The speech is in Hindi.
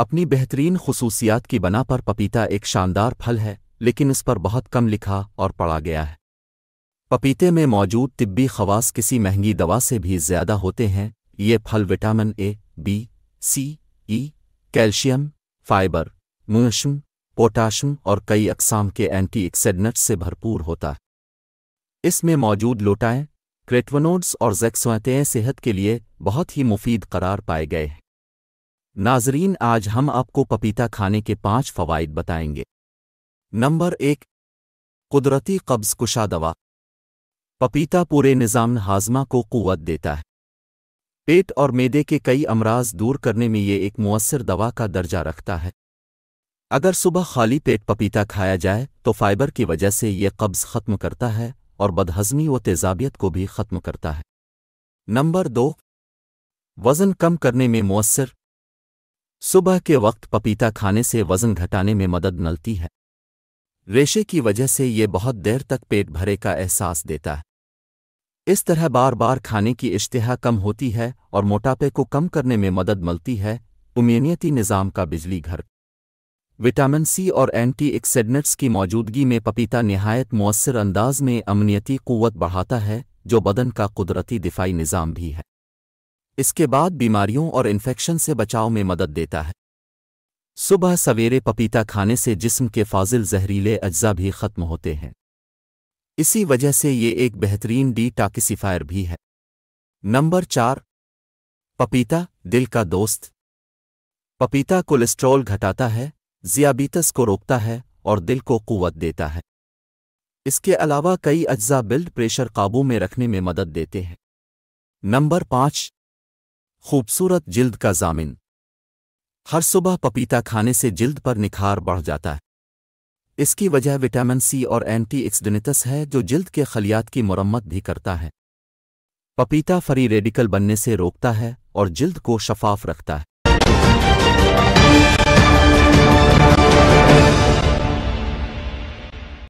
अपनी बेहतरीन खसूसियात की बना पर पपीता एक शानदार फल है लेकिन इस पर बहुत कम लिखा और पढ़ा गया है पपीते में मौजूद तिब्बी खवास किसी महंगी दवा से भी ज़्यादा होते हैं ये फल vitamin A B C E calcium fibre म्यूशम पोटाशम और कई अकसाम के एंटी एक्सीडेंट्स से भरपूर होता है इसमें मौजूद लोटाएं क्रेटवनोड्स और जैक्सोतें सेहत के लिए बहुत ही मुफीद करार पाए गए हैं नाजरीन आज हम आपको पपीता खाने के पांच फवाइद बताएंगे नंबर एक कुदरती कब्ज़ कुशा दवा पपीता पूरे निज़ाम हाजमा को क़ुत देता है पेट और मैदे के कई अमराज दूर करने में ये एक मवसर दवा का दर्जा रखता है अगर सुबह खाली पेट पपीता खाया जाए तो फाइबर की वजह से ये कब्ज़ ख़त्म करता है और बदहज़मी व तेजाबियत को भी ख़त्म करता है नंबर दो वज़न कम करने में मौसर सुबह के वक्त पपीता खाने से वजन घटाने में मदद मिलती है रेशे की वजह से ये बहुत देर तक पेट भरे का एहसास देता है इस तरह बार बार खाने की इश्तहा कम होती है और मोटापे को कम करने में मदद मिलती है उमेनियती निज़ाम का बिजली घर विटामिन सी और एंटी एक्सेडनेट्स की मौजूदगी में पपीता नहायत मौसर अंदाज में अमनियती क़वत बढ़ाता है जो बदन का कुदरती दिफाई निज़ाम भी है इसके बाद बीमारियों और इन्फेक्शन से बचाव में मदद देता है सुबह सवेरे पपीता खाने से जिस्म के फाजिल जहरीले अज्जा भी खत्म होते हैं इसी वजह से ये एक बेहतरीन डी टाकिसिफायर भी है नंबर चार पपीता दिल का दोस्त पपीता कोलेस्ट्रॉल घटाता है जियाबीतस को रोकता है और दिल को कुवत देता है इसके अलावा कई अज्जा ब्लड प्रेशर काबू में रखने में मदद देते हैं नंबर पाँच खूबसूरत जिल्द का जामिन हर सुबह पपीता खाने से जिल्द पर निखार बढ़ जाता है इसकी वजह विटामिन सी और एंटी एक्सडेनिटस है जो जिल्द के खलियात की मरम्मत भी करता है पपीता फरी रेडिकल बनने से रोकता है और जिल्द को शफाफ रखता है